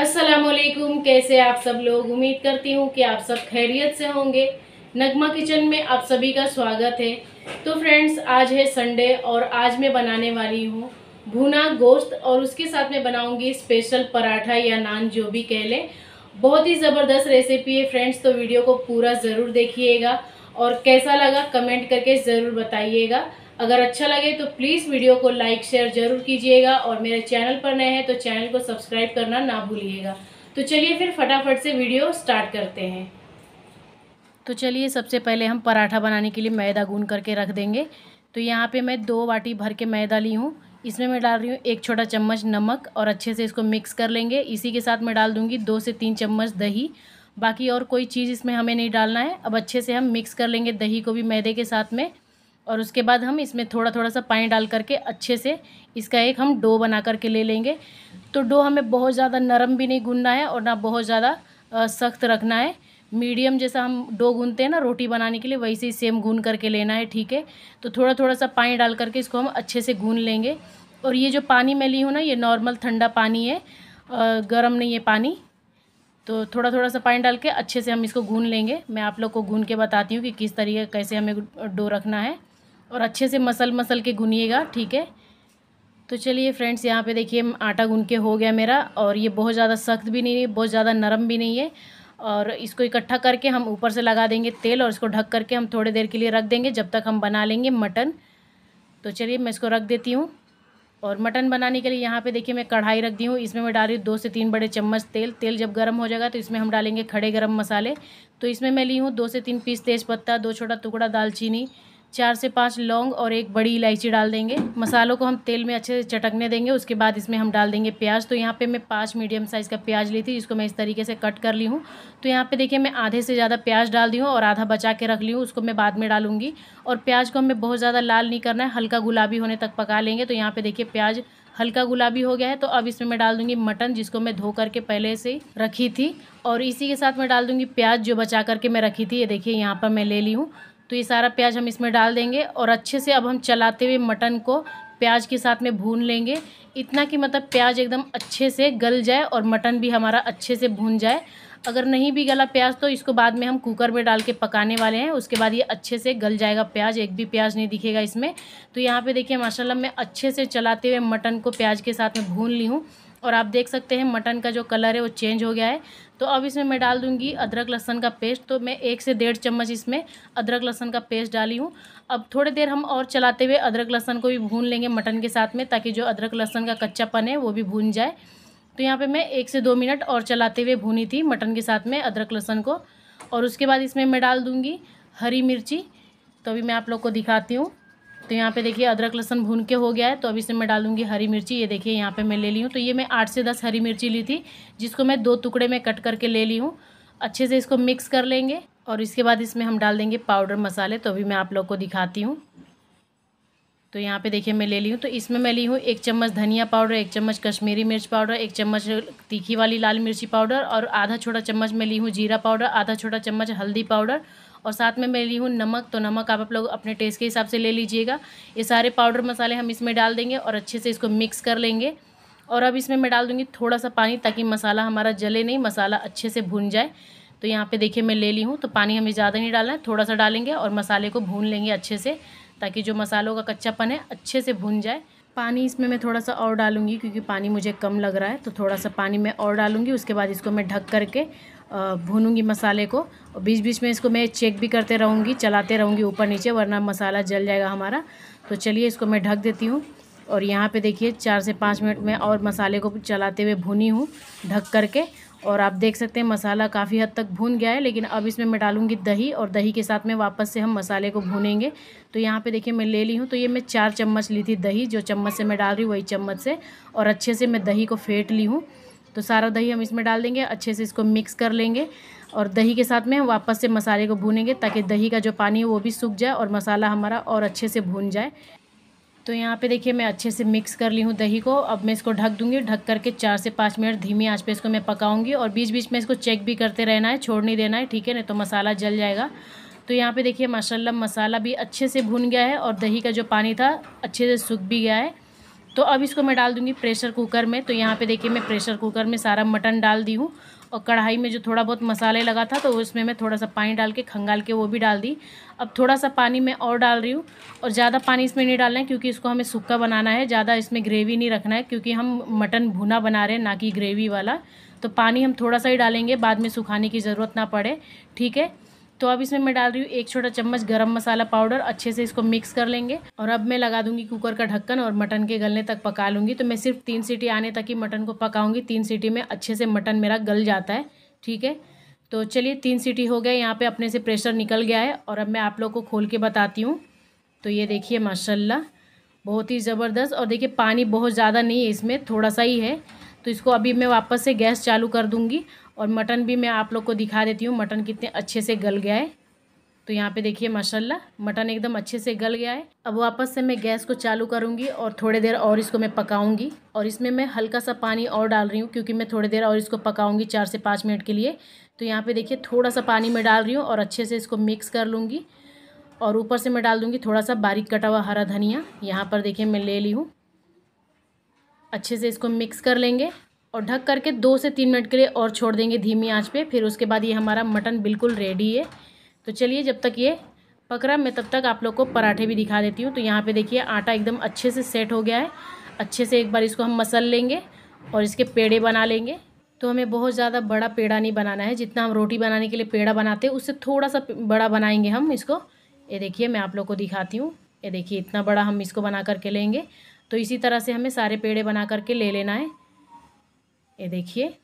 असलकुम कैसे आप सब लोग उम्मीद करती हूँ कि आप सब खैरियत से होंगे नगमा किचन में आप सभी का स्वागत है तो फ्रेंड्स आज है संडे और आज मैं बनाने वाली हूँ भुना गोश्त और उसके साथ मैं बनाऊँगी स्पेशल पराठा या नान जो भी कह लें बहुत ही ज़बरदस्त रेसिपी है फ्रेंड्स तो वीडियो को पूरा ज़रूर देखिएगा और कैसा लगा कमेंट करके ज़रूर बताइएगा अगर अच्छा लगे तो प्लीज़ वीडियो को लाइक शेयर जरूर कीजिएगा और मेरे चैनल पर नए हैं तो चैनल को सब्सक्राइब करना ना भूलिएगा तो चलिए फिर फटाफट से वीडियो स्टार्ट करते हैं तो चलिए सबसे पहले हम पराठा बनाने के लिए मैदा गून करके रख देंगे तो यहाँ पे मैं दो बाटी भर के मैदा ली हूँ इसमें मैं डाल रही हूँ एक छोटा चम्मच नमक और अच्छे से इसको मिक्स कर लेंगे इसी के साथ मैं डाल दूँगी दो से तीन चम्मच दही बाकी और कोई चीज़ इसमें हमें नहीं डालना है अब अच्छे से हम मिक्स कर लेंगे दही को भी मैदे के साथ में और उसके बाद हम इसमें थोड़ा थोड़ा सा पानी डाल करके अच्छे से इसका एक हम डो बना करके ले लेंगे तो डो हमें बहुत ज़्यादा नरम भी नहीं गूंदना है और ना बहुत ज़्यादा सख्त रखना है मीडियम जैसा हम डो गूंदते हैं ना रोटी बनाने के लिए वैसे ही सेम गून करके लेना है ठीक है तो थोड़ा थोड़ा सा पानी डाल करके इसको हम अच्छे से गून लेंगे और ये जो पानी मैं ली हूँ ना ये नॉर्मल ठंडा पानी है गर्म नहीं है पानी तो थोड़ा थोड़ा सा पानी डाल के अच्छे से हम इसको गून लेंगे मैं आप लोग को गून के बताती हूँ कि किस तरीके कैसे हमें डो रखना है और अच्छे से मसल मसल के गुनिएगा ठीक है तो चलिए फ्रेंड्स यहाँ पे देखिए आटा गुन के हो गया मेरा और ये बहुत ज़्यादा सख्त भी नहीं है बहुत ज़्यादा नरम भी नहीं है और इसको इकट्ठा करके हम ऊपर से लगा देंगे तेल और इसको ढक करके हम थोड़ी देर के लिए रख देंगे जब तक हम बना लेंगे मटन तो चलिए मैं इसको रख देती हूँ और मटन बनाने के लिए यहाँ पे देखिए मैं कढ़ाई रख दी हूँ इसमें मैं डाल रही हूँ दो से तीन बड़े चम्मच तेल तेल जब गर्म हो जाएगा तो इसमें हम डालेंगे खड़े गर्म मसाले तो इसमें मैं ली हूँ दो से तीन पीस तेज़पत्ता दो छोटा टुकड़ा दालचीनी चार से पाँच लौंग और एक बड़ी इलायची डाल देंगे मसालों को हम तेल में अच्छे से चटकने देंगे उसके बाद इसमें हम डाल देंगे प्याज तो यहाँ पे मैं पाँच मीडियम साइज़ का प्याज ली थी जिसको मैं इस तरीके से कट कर ली हूँ तो यहाँ पे देखिए मैं आधे से ज़्यादा प्याज डाल दी हूँ और आधा बचा के रख ली हूँ उसको मैं बाद में डालूंगी और प्याज को हमें बहुत ज़्यादा लाल नहीं करना है हल्का गुलाबी होने तक पका लेंगे तो यहाँ पर देखिए प्याज हल्का गुलाबी हो गया है तो अब इसमें मैं डाल दूंगी मटन जिसको मैं धो करके पहले से रखी थी और इसी के साथ मैं डाल दूंगी प्याज जो बचा करके मैं रखी थी ये देखिए यहाँ पर मैं ले ली हूँ तो ये सारा प्याज हम इसमें डाल देंगे और अच्छे से अब हम चलाते हुए मटन को प्याज के साथ में भून लेंगे इतना कि मतलब प्याज एकदम अच्छे से गल जाए और मटन भी हमारा अच्छे से भून जाए अगर नहीं भी गला प्याज तो इसको बाद में हम कुकर में डाल के पकाने वाले हैं उसके बाद ये अच्छे से गल जाएगा प्याज एक भी प्याज नहीं दिखेगा इसमें तो यहाँ पे देखिए माशाल्लाह मैं अच्छे से चलाते हुए मटन को प्याज के साथ में भून ली हूँ और आप देख सकते हैं मटन का जो कलर है वो चेंज हो गया है तो अब इसमें मैं डाल दूंगी अदरक लहसन का पेस्ट तो मैं एक से डेढ़ चम्मच इसमें अदरक लहसन का पेस्ट डाली हूँ अब थोड़ी देर हम और चलाते हुए अदरक लहसन को भी भून लेंगे मटन के साथ में ताकि जो अदरक लहसन का कच्चापन है वो भी भून जाए तो यहाँ पर मैं एक से दो मिनट और चलाते हुए भूनी थी मटन के साथ में अदरक लहसन को और उसके बाद इसमें मैं डाल दूँगी हरी मिर्ची तो अभी मैं आप लोग को दिखाती हूँ तो यहाँ पे देखिए अदरक लहसन भून के हो गया है तो अभी से मैं डालूंगी हरी मिर्ची ये देखिए यहाँ पे मैं ले ली हूँ तो ये मैं आठ से दस हरी मिर्ची ली थी जिसको मैं दो टुकड़े में कट करके ले ली हूँ अच्छे से इसको मिक्स कर लेंगे और इसके बाद इसमें हम डाल देंगे पाउडर मसाले तो अभी मैं आप लोग को दिखाती हूँ तो यहाँ पे देखिए मैं ले ली हूँ तो इसमें मैं ली हूँ एक चम्मच धनिया पाउडर एक चम्मच कश्मीरी मिर्च पाउडर एक चम्मच तीखी वाली लाल मिर्ची पाउडर और आधा छोटा चम्मच मैं ली हूँ जीरा पाउडर आधा छोटा चम्मच हल्दी पाउडर और साथ में मैं ली हूँ नमक तो नमक आप आप लोग अपने टेस्ट के हिसाब से ले लीजिएगा ये सारे पाउडर मसाले हम इसमें डाल देंगे और अच्छे से इसको मिक्स कर लेंगे और अब इसमें मैं डाल दूँगी थोड़ा सा पानी ताकि मसाला हमारा जले नहीं मसाला अच्छे से भून जाए तो यहाँ पे देखिए मैं ले ली हूँ तो पानी हमें ज़्यादा नहीं डालना है थोड़ा सा डालेंगे और मसाले को भून लेंगे अच्छे से ताकि जो मसालों का कच्चापन है अच्छे से भुन जाए पानी इसमें मैं थोड़ा सा और डालूंगी क्योंकि पानी मुझे कम लग रहा है तो थोड़ा सा पानी मैं और डालूंगी उसके बाद इसको मैं ढक करके भूनूंगी मसाले को और बीच बीच में इसको मैं चेक भी करते रहूँगी चलाते रहूँगी ऊपर नीचे वरना मसाला जल जाएगा हमारा तो चलिए इसको मैं ढक देती हूँ और यहाँ पर देखिए चार से पाँच मिनट में और मसाले को चलाते हुए भुनी हूँ ढक करके और आप देख सकते हैं मसाला काफ़ी हद तक भून गया है लेकिन अब इसमें मैं डालूंगी दही और दही के साथ में वापस से हम मसाले को भूनेंगे तो यहाँ पे देखिए मैं ले ली हूँ तो ये मैं चार चम्मच ली थी दही जो चम्मच से मैं डाल रही हूँ वही चम्मच से और अच्छे से मैं दही को फेंट ली हूँ तो सारा दही हम इसमें डाल देंगे अच्छे से इसको मिक्स कर लेंगे और दही के साथ में हम वापस से मसाले को भूनेंगे ताकि दही का जो पानी है वो भी सूख जाए और मसाला हमारा और अच्छे से भून जाए तो यहाँ पे देखिए मैं अच्छे से मिक्स कर ली हूँ दही को अब मैं इसको ढक दूँगी ढक करके चार से पाँच मिनट धीमी आंच पे इसको मैं पकाऊंगी और बीच बीच में इसको चेक भी करते रहना है छोड़ नहीं देना है ठीक है ना तो मसाला जल जाएगा तो यहाँ पे देखिए माशाल्लाह मसाला भी अच्छे से भुन गया है और दही का जो पानी था अच्छे से सूख भी गया है तो अब इसको मैं डाल दूँगी प्रेशर कुकर में तो यहाँ पे देखिए मैं प्रेशर कुकर में सारा मटन डाल दी हूँ और कढ़ाई में जो थोड़ा बहुत मसाले लगा था तो उसमें मैं थोड़ा सा पानी डाल के खंगाल के वो भी डाल दी अब थोड़ा सा पानी मैं और डाल रही हूँ और ज़्यादा पानी इसमें नहीं डालना है क्योंकि इसको हमें सूखा बनाना है ज़्यादा इसमें ग्रेवी नहीं रखना है क्योंकि हम मटन भुना बना रहे हैं ना कि ग्रेवी वाला तो पानी हम थोड़ा सा ही डालेंगे बाद में सुखाने की ज़रूरत ना पड़े ठीक है तो अब इसमें मैं डाल रही हूँ एक छोटा चम्मच गरम मसाला पाउडर अच्छे से इसको मिक्स कर लेंगे और अब मैं लगा दूंगी कुकर का ढक्कन और मटन के गलने तक पका लूँगी तो मैं सिर्फ तीन सीटी आने तक ही मटन को पकाऊंगी तीन सीटी में अच्छे से मटन मेरा गल जाता है ठीक है तो चलिए तीन सीटी हो गया यहाँ पर अपने से प्रेशर निकल गया है और अब मैं आप लोग को खोल के बताती हूँ तो ये देखिए माशा बहुत ही ज़बरदस्त और देखिए पानी बहुत ज़्यादा नहीं है इसमें थोड़ा सा ही है तो इसको अभी मैं वापस से गैस चालू कर दूँगी और मटन भी मैं आप लोग को दिखा देती हूँ मटन कितने अच्छे से गल गया है तो यहाँ पे देखिए माशाल्लाह मटन एकदम अच्छे से गल गया है अब वापस से मैं गैस को चालू करूँगी और थोड़ी देर और इसको मैं पकाऊँगी और इसमें मैं हल्का सा पानी और डाल रही हूँ क्योंकि मैं थोड़ी देर और इसको पकाऊँगी चार से पाँच मिनट के लिए तो यहाँ पर देखिए थोड़ा सा पानी मैं डाल रही हूँ और अच्छे से इसको मिक्स कर लूँगी और ऊपर से मैं डाल दूँगी थोड़ा सा बारीक कटा हुआ हरा धनिया यहाँ पर देखिए मैं ले ली हूँ अच्छे से इसको मिक्स कर लेंगे और ढक करके दो से तीन मिनट के लिए और छोड़ देंगे धीमी आंच पे फिर उसके बाद ये हमारा मटन बिल्कुल रेडी है तो चलिए जब तक ये पक रहा मैं तब तक आप लोग को पराठे भी दिखा देती हूँ तो यहाँ पे देखिए आटा एकदम अच्छे से सेट हो गया है अच्छे से एक बार इसको हम मसल लेंगे और इसके पेड़े बना लेंगे तो हमें बहुत ज़्यादा बड़ा पेड़ा नहीं बनाना है जितना हम रोटी बनाने के लिए पेड़ा बनाते हैं उससे थोड़ा सा बड़ा बनाएंगे हम इसको ये देखिए मैं आप लोग को दिखाती हूँ ये देखिए इतना बड़ा हम इसको बना करके लेंगे तो इसी तरह से हमें सारे पेड़े बना करके ले लेना है ये देखिए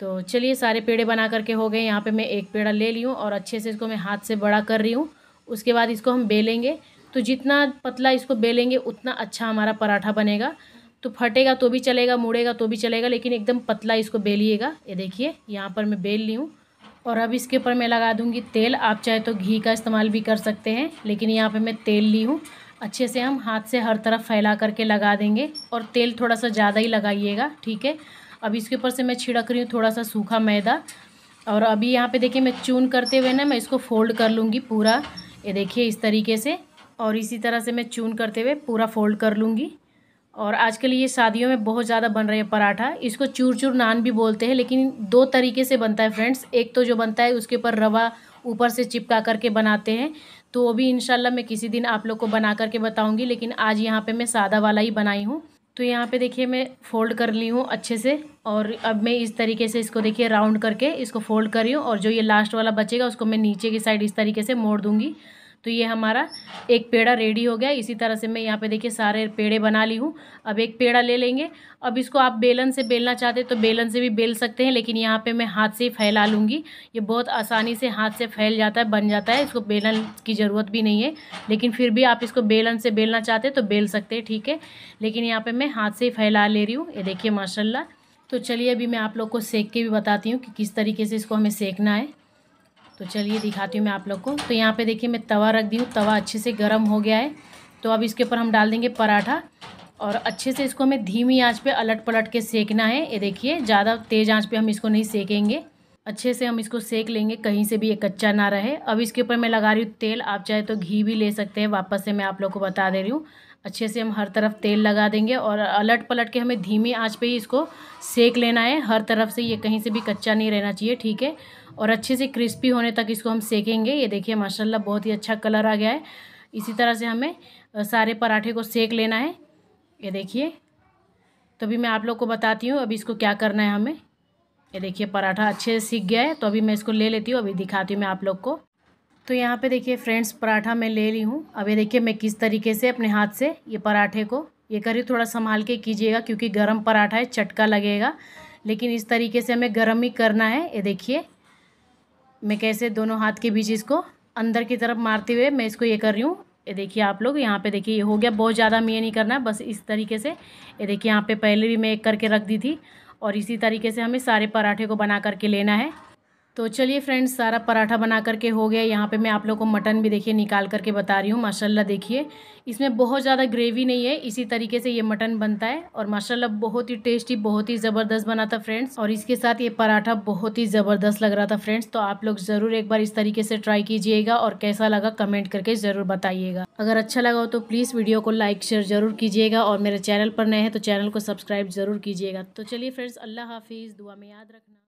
तो चलिए सारे पेड़े बना करके हो गए यहाँ पे मैं एक पेड़ा ले ली हूँ और अच्छे से इसको मैं हाथ से बड़ा कर रही हूँ उसके बाद इसको हम बेलेंगे तो जितना पतला इसको बेलेंगे उतना अच्छा हमारा पराठा बनेगा तो फटेगा तो भी चलेगा मुड़ेगा तो भी चलेगा लेकिन एकदम पतला इसको बेलिएगा ये देखिए यहाँ पर मैं बेल ली हूँ और अब इसके ऊपर मैं लगा दूँगी तेल आप चाहे तो घी का इस्तेमाल भी कर सकते हैं लेकिन यहाँ पर मैं तेल ली हूँ अच्छे से हम हाथ से हर तरफ फैला करके लगा देंगे और तेल थोड़ा सा ज़्यादा ही लगाइएगा ठीक है अब इसके ऊपर से मैं छिड़क रही हूँ थोड़ा सा सूखा मैदा और अभी यहाँ पे देखिए मैं चून करते हुए ना मैं इसको फोल्ड कर लूँगी पूरा ये देखिए इस तरीके से और इसी तरह से मैं चून करते हुए पूरा फोल्ड कर लूँगी और आजकल ये शादियों में बहुत ज़्यादा बन रहे है पराठा इसको चूर चूर नान भी बोलते हैं लेकिन दो तरीके से बनता है फ्रेंड्स एक तो जो बनता है उसके ऊपर रवा ऊपर से चिपका करके बनाते हैं तो वो भी इनशाला मैं किसी दिन आप लोग को बना करके बताऊँगी लेकिन आज यहाँ पर मैं सादा वाला ही बनाई हूँ तो यहाँ पे देखिए मैं फोल्ड कर ली हूँ अच्छे से और अब मैं इस तरीके से इसको देखिए राउंड करके इसको फोल्ड कर रही हूँ और जो ये लास्ट वाला बचेगा उसको मैं नीचे की साइड इस तरीके से मोड़ दूँगी तो ये हमारा एक पेड़ा रेडी हो गया इसी तरह से मैं यहाँ पे देखिए सारे पेड़े बना ली हूँ अब एक पेड़ा ले लेंगे अब इसको आप बेलन से बेलना चाहते तो बेलन से भी बेल सकते हैं लेकिन यहाँ पे मैं हाथ से ही फैला लूँगी ये बहुत आसानी से हाथ से फैल जाता है बन जाता है इसको बेलन की ज़रूरत भी नहीं है लेकिन फिर भी आप इसको बेलन से बेलना चाहते तो बेल सकते हैं ठीक है लेकिन यहाँ पर मैं हाथ से ही फैला ले रही हूँ ये देखिए माशाला तो चलिए अभी मैं आप लोग को सेक के भी बताती हूँ कि किस तरीके से इसको हमें सेकना है तो चलिए दिखाती हूँ मैं आप लोग को तो यहाँ पे देखिए मैं तवा रख दी हूँ तवा अच्छे से गर्म हो गया है तो अब इसके ऊपर हम डाल देंगे पराठा और अच्छे से इसको हमें धीमी आंच पे अलट पलट के सेकना है ये देखिए ज़्यादा तेज़ आंच पे हम इसको नहीं सेकेंगे अच्छे से हम इसको सेक लेंगे कहीं से भी ये कच्चा ना रहे अब इसके ऊपर मैं लगा रही हूँ तेल आप चाहे तो घी भी ले सकते हैं वापस से मैं आप लोग को बता दे रही हूँ अच्छे से हम हर तरफ तेल लगा देंगे और अलट पलट के हमें धीमी आंच पे ही इसको सेक लेना है हर तरफ से ये कहीं से भी कच्चा नहीं रहना चाहिए ठीक है और अच्छे से क्रिस्पी होने तक इसको हम सेकेंगे ये देखिए माशाल्लाह बहुत ही अच्छा कलर आ गया है इसी तरह से हमें सारे पराठे को सेक लेना है ये देखिए तो अभी मैं आप लोग को बताती हूँ अभी इसको क्या करना है हमें ये देखिए पराठा अच्छे से सीख गया है तो अभी मैं इसको ले लेती हूँ अभी दिखाती हूँ मैं आप लोग को तो यहाँ पे देखिए फ्रेंड्स पराठा मैं ले ली हूँ अब ये देखिए मैं किस तरीके से अपने हाथ से ये पराठे को ये करी थोड़ा संभाल के कीजिएगा क्योंकि गर्म पराठा है चटका लगेगा लेकिन इस तरीके से हमें गर्म ही करना है ये देखिए मैं कैसे दोनों हाथ के बीच इसको अंदर की तरफ मारते हुए मैं इसको ये कर रही हूँ ये देखिए आप लोग यहाँ पे देखिए ये हो गया बहुत ज़्यादा हमें ये नहीं करना है बस इस तरीके से ये देखिए यहाँ पे पहले भी मैं एक करके रख दी थी और इसी तरीके से हमें सारे पराठे को बना करके लेना है तो चलिए फ्रेंड्स सारा पराठा बना करके हो गया यहाँ पे मैं आप लोग को मटन भी देखिए निकाल करके बता रही हूँ माशाल्लाह देखिए इसमें बहुत ज़्यादा ग्रेवी नहीं है इसी तरीके से ये मटन बनता है और माशाल्लाह बहुत ही टेस्टी बहुत ही ज़बरदस्त बना था फ्रेंड्स और इसके साथ ये पराठा बहुत ही ज़बरदस्त लग रहा था फ्रेंड्स तो आप लोग ज़रूर एक बार इस तरीके से ट्राई कीजिएगा और कैसा लगा कमेंट करके ज़रूर बताइएगा अगर अच्छा लगा हो तो प्लीज़ वीडियो को लाइक शेयर ज़रूर कीजिएगा और मेरे चैनल पर नए हैं तो चैनल को सब्सक्राइब ज़रूर कीजिएगा तो चलिए फ्रेंड्स अल्लाह हाफिज़ दुआ में याद रखना